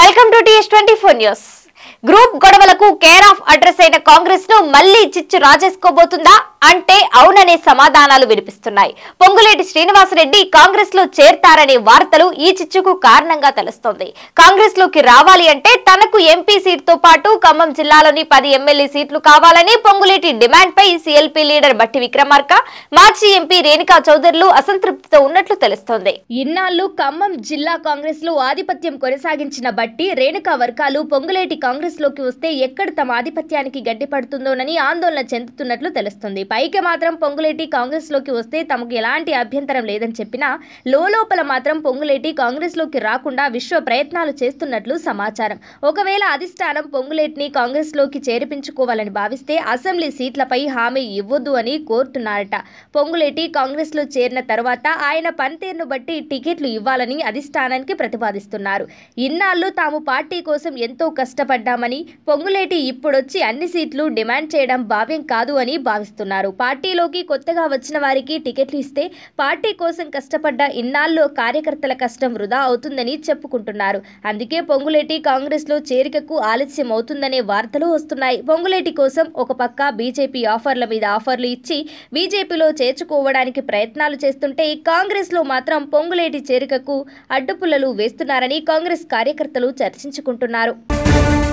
welcome to TS twenty four news group గొడవలకు care of address అయిన కాంగ్రెస్ ను మళ్లీ చిచ్చు రాజేసుకోబోతుందా అంటే అవుననే సమాధానాలు వినిపిస్తున్నాయి పొంగులేటి శ్రీనివాసరెడ్డి కాంగ్రెస్ లో చేరతారనే వార్తలు ఈ చిచ్చుకు కారణంగా తెలుస్తోంది కాంగ్రెస్ లోకి రావాలి అంటే తనకు ఎంపీ సీట్ తో పాటు ఖమ్మం జిల్లాలోని పది ఎమ్మెల్యే సీట్లు కావాలని పొంగులేటి డిమాండ్ పై సిఎల్పీ లీడర్ బట్టి విక్రమార్క మాజీ ఎంపీ రేణుకా చౌదరులు అసంతృప్తితో ఉన్నట్లు తెలుస్తోంది ఇన్నాళ్లు ఖమ్మం జిల్లా కాంగ్రెస్ లో ఆధిపత్యం కొనసాగించిన బట్టి రేణుకా వర్గాలు పొంగులేటి కాంగ్రెస్ లోకి వస్తే ఎక్కడ తమ ఆధిపత్యానికి గడ్డిపడుతుందోనని ఆందోళన చెందుతున్నట్లు తెలుస్తోంది పైకి మాత్రం పొంగులేటి కాంగ్రెస్లోకి వస్తే తమకు ఎలాంటి అభ్యంతరం లేదని చెప్పినా లోపల మాత్రం పొంగులేటి కాంగ్రెస్లోకి రాకుండా విశ్వ ప్రయత్నాలు చేస్తున్నట్లు సమాచారం ఒకవేళ అధిష్టానం పొంగులేటిని కాంగ్రెస్లోకి చేర్పించుకోవాలని భావిస్తే అసెంబ్లీ సీట్లపై హామీ ఇవ్వద్దు అని కోరుతున్నారట పొంగులేటి కాంగ్రెస్లో చేరిన తర్వాత ఆయన పనితీరును బట్టి టికెట్లు ఇవ్వాలని అధిష్టానానికి ప్రతిపాదిస్తున్నారు ఇన్నాళ్ళు తాము పార్టీ కోసం ఎంతో కష్టపడ్డామని పొంగులేటి ఇప్పుడొచ్చి అన్ని సీట్లు డిమాండ్ చేయడం భావ్యం కాదు అని భావిస్తున్నారు అన్నారు పార్టీలోకి కొత్తగా వచ్చిన వారికి టికెట్లు ఇస్తే పార్టీ కోసం కష్టపడ్డ ఇన్నాళ్ళు కార్యకర్తల కష్టం వృధా అవుతుందని చెప్పుకుంటున్నారు అందుకే పొంగులేటి కాంగ్రెస్లో చేరికకు ఆలస్యం అవుతుందనే వార్తలు వస్తున్నాయి పొంగులేటి కోసం ఒక పక్క బీజేపీ ఆఫర్ల మీద ఆఫర్లు ఇచ్చి బీజేపీలో చేర్చుకోవడానికి ప్రయత్నాలు చేస్తుంటే కాంగ్రెస్లో మాత్రం పొంగులేటి చేరికకు అడ్డుపుల్లలు వేస్తున్నారని కాంగ్రెస్ కార్యకర్తలు చర్చించుకుంటున్నారు